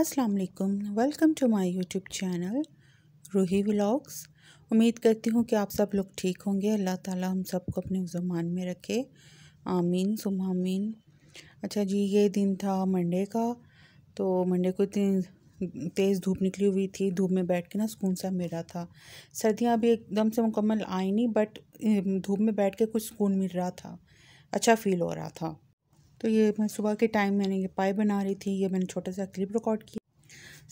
अस्सलाम वालेकुम welcome to my YouTube channel Ruhi vlogs उम्मीद करती हूँ कि आप सब लोग ठीक होंगे अल्लाह ताला हम सबको अपने जुमान में रखे आमीन सुम आमीन अच्छा जी ये दिन था मंडे का तो मंडे को इतनी तेज़ धूप निकली हुई थी धूप में बैठ के ना सुकून सा मिल रहा था सर्दियाँ अभी एकदम से मुकम्मल आई नहीं बट धूप में बैठ के कुछ सुकून मिल रहा था अच्छा फील हो रहा था तो ये मैं सुबह के टाइम मैंने ये पाए बना रही थी ये मैंने छोटा सा क्लिप रिकॉर्ड किया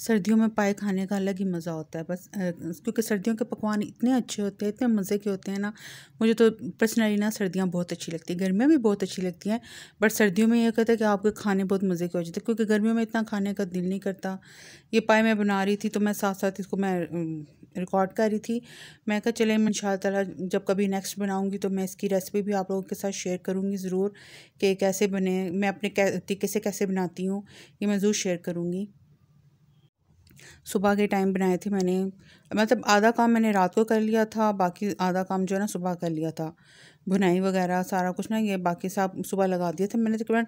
सर्दियों में पाए खाने का अलग ही मज़ा होता है बस क्योंकि सर्दियों के पकवान इतने अच्छे होते हैं इतने मज़े के होते हैं ना मुझे तो पर्सनली ना सर्दियाँ बहुत अच्छी लगती हैं गर्मियाँ भी बहुत अच्छी लगती हैं बट सर्दियों में यह कहता है कि आपके खाने बहुत मज़े के हो जाते हैं क्योंकि गर्मियों में इतना खाने का दिल नहीं करता ये पाए मैं बना रही थी तो मैं साथ साथ इसको मैं रिकॉर्ड कर रही थी मैं कहा चले मैं इंशाल्लाह जब कभी नेक्स्ट बनाऊँगी तो मैं इसकी रेसिपी भी आप लोगों के साथ शेयर करूंगी ज़रूर कि कैसे बने मैं अपने तरीके से कैसे बनाती हूँ ये मैं ज़रूर शेयर करूँगी सुबह के टाइम बनाए थे मैंने मतलब आधा काम मैंने रात को कर लिया था बाकी आधा काम जो है ना सुबह कर लिया था बुनाई वगैरह सारा कुछ ना ये बाकी सब सुबह लगा दिए थे मैंने तकरीबन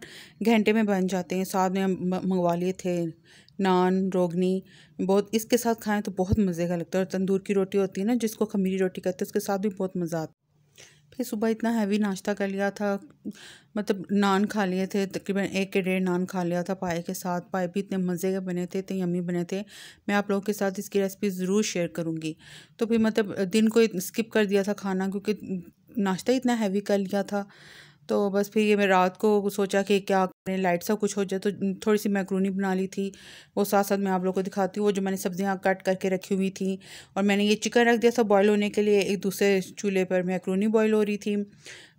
घंटे में बन जाते हैं साथ में मंगवा लिए थे नान रोगनी बहुत इसके साथ खाएं तो बहुत मज़े का लगता है और तंदूर की रोटी होती है ना जिसको खमीरी रोटी कहते हैं उसके साथ भी बहुत मज़ा आता फिर सुबह इतना हैवी नाश्ता कर लिया था मतलब नान खा लिए थे तकरीबन एक के डेढ़ नान खा लिया था पाए के साथ पाए भी इतने मज़े के बने थे इतने यमी बने थे मैं आप लोगों के साथ इसकी रेसिपी ज़रूर शेयर करूँगी तो फिर मतलब दिन को स्किप कर दिया था खाना क्योंकि नाश्ता इतना हैवी कर लिया था तो बस फिर ये मैं रात को सोचा कि क्या मैंने लाइट सा कुछ हो जाए तो थोड़ी सी मैक्रोनी बना ली थी वो साथ साथ मैं आप लोगों को दिखाती हूँ वो जो मैंने सब्जियाँ कट करके रखी हुई थी और मैंने ये चिकन रख दिया था बॉयल होने के लिए एक दूसरे चूल्हे पर मैक्रोनी बॉयल हो रही थी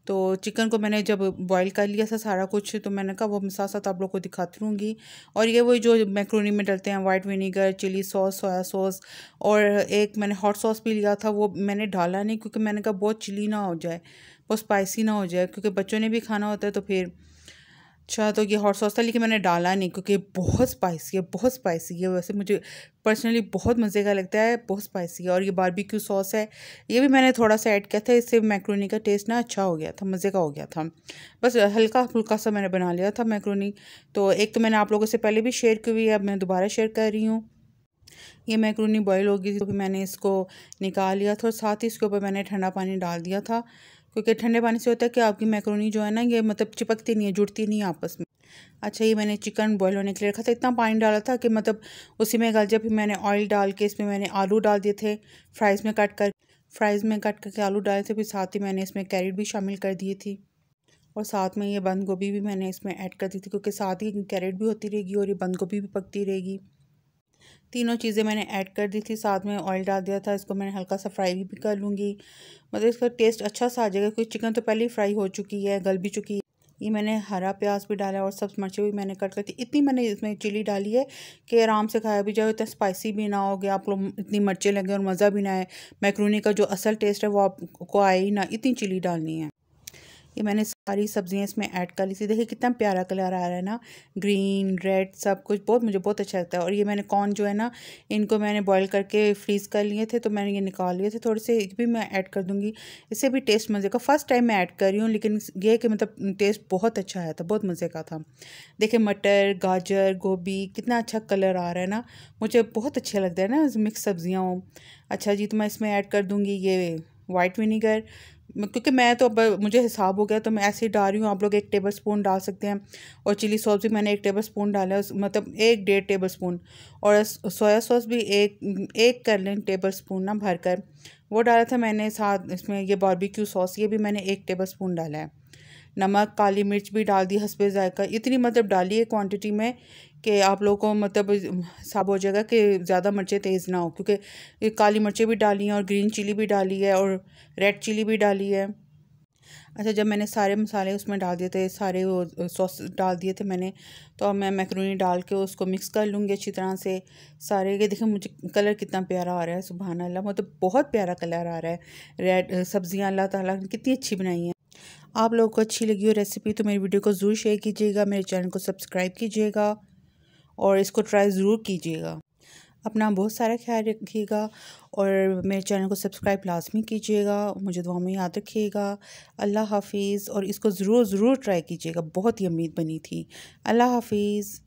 तो चिकन को मैंने जब बॉईल कर लिया था सारा कुछ तो मैंने कहा वो मैं साथ साथ आप लोग को दिखाती रहूँगी और ये वही जो मैक्रोनी में डलते हैं white vinegar chilli sauce soya sauce और एक मैंने हॉट सॉस भी लिया था वो मैंने डाला नहीं क्योंकि मैंने कहा बहुत चिली ना हो जाए बहुत स्पाइसी ना हो जाए क्योंकि बच्चों ने भी खाना होता है तो फिर अच्छा तो ये हॉट सॉस था लेकिन मैंने डाला नहीं क्योंकि बहुत स्पाइसी है बहुत स्पाइसी है वैसे मुझे पर्सनली बहुत मज़े का लगता है बहुत स्पाइसी है और ये बारबेक्यू सॉस है ये भी मैंने थोड़ा सा ऐड किया था इससे मैक्रोनी का टेस्ट ना अच्छा हो गया था मज़े का हो गया था बस हल्का फुल्का सा मैंने बना लिया था मैक्रोनी तो एक तो मैंने आप लोगों से पहले भी शेयर की हुई है अब मैं दोबारा शेयर कर रही हूँ ये मैक्रोनी बॉयल हो गई थी तो मैंने इसको निकाल लिया था और साथ ही इसके ऊपर मैंने ठंडा पानी डाल दिया था क्योंकि ठंडे पानी से होता है कि आपकी मैक्रोनी जो है ना ये मतलब चिपकती नहीं है जुड़ती नहीं है आपस में अच्छा ये मैंने चिकन बॉयल होने के लिए रखा था इतना पानी डाला था कि मतलब उसी में गल जब फिर मैंने ऑयल डाल के इसमें मैंने आलू डाल दिए थे फ्राइज़ में कट कर फ्राइज़ में कट करके आलू डाले थे फिर साथ ही मैंने इसमें कैरेट भी शामिल कर दिए थी और साथ में ये बंद गोभी भी मैंने इसमें ऐड कर दी थी क्योंकि साथ ही कैरेट भी होती रहेगी और ये बंद गोभी भी पकती रहेगी तीनों चीज़ें मैंने ऐड कर दी थी साथ में ऑयल डाल दिया था इसको मैंने हल्का सा फ्राई भी कर लूँगी मतलब इसका टेस्ट अच्छा सा आ जाएगा क्योंकि चिकन तो पहले ही फ्राई हो चुकी है गल भी चुकी है ये मैंने हरा प्याज भी डाला और सब मिर्चें भी मैंने कट कर दी इतनी मैंने इसमें चिली डाली है कि आराम से खाया भी जाए इतना स्पाइसी भी ना हो गया आप लोग इतनी मिर्चें लगे और मज़ा भी ना आए मैक्रोनी का जो असल टेस्ट है वो आपको आए ही ना इतनी चिली डालनी है ये मैंने सारी सब्जियां इसमें ऐड कर ली थी देखिए कितना प्यारा कलर आ रहा है ना ग्रीन रेड सब कुछ बहुत मुझे बहुत अच्छा लगता है और ये मैंने कॉर्न जो है ना इनको मैंने बॉईल करके फ्रीज़ कर लिए थे तो मैंने ये निकाल लिए थे थोड़े से भी मैं ऐड कर दूँगी इससे भी टेस्ट मज़े का फर्स्ट टाइम मैं ऐड कर रही हूँ लेकिन यह कि मतलब टेस्ट बहुत अच्छा आया था बहुत मज़े का था देखिए मटर गाजर गोभी कितना अच्छा कलर आ रहा है ना मुझे बहुत अच्छा लगता है ना मिक्स सब्ज़ियाँ अच्छा जी तो मैं इसमें ऐड कर दूँगी ये वाइट विनीगर क्योंकि मैं तो अब मुझे हिसाब हो गया तो मैं ऐसे ही डाल रही हूँ आप लोग एक टेबल स्पून डाल सकते हैं और चिली सॉस भी मैंने एक टेबल स्पून डाला है मतलब एक डेढ़ टेबल स्पून और सोया सॉस भी एक एक कर लें टेबल स्पून ना भर कर वो डाला था मैंने साथ इसमें ये बारबेक्यू सॉस ये भी मैंने एक टेबल स्पून डाला है नमक काली मिर्च भी डाल दी हंसबे ज़ायका इतनी मतलब डाली है क्वान्टिटी में कि आप लोगों को मतलब साब हो जाएगा कि ज़्यादा मिर्चें तेज़ ना हो क्योंकि काली मिर्चें भी डाली हैं और ग्रीन चिली भी डाली है और रेड चिली भी डाली है अच्छा जब मैंने सारे मसाले उसमें डाल दिए थे सारे वो सॉस डाल दिए थे मैंने तो अब मैं मैक्रोनी डाल के उसको मिक्स कर लूँगी अच्छी तरह से सारे के देखें मुझे कलर कितना प्यारा आ रहा है सुबहान अल्लाह मतलब बहुत प्यारा कलर आ रहा है रेड सब्ज़ियाँ अल्लाह ताली ने कितनी अच्छी बनाई हैं आप लोगों को अच्छी लगी हो रेसिपी तो मेरी वीडियो को ज़रूर शेयर कीजिएगा मेरे चैनल को सब्सक्राइब कीजिएगा और इसको ट्राई ज़रूर कीजिएगा अपना बहुत सारा ख्याल रखिएगा और मेरे चैनल को सब्सक्राइब लाजमी कीजिएगा मुझे दुआ में याद रखिएगा अल्लाह हाफिज़ और इसको ज़रूर ज़रूर ट्राई कीजिएगा बहुत ही उम्मीद बनी थी अल्लाह हाफिज़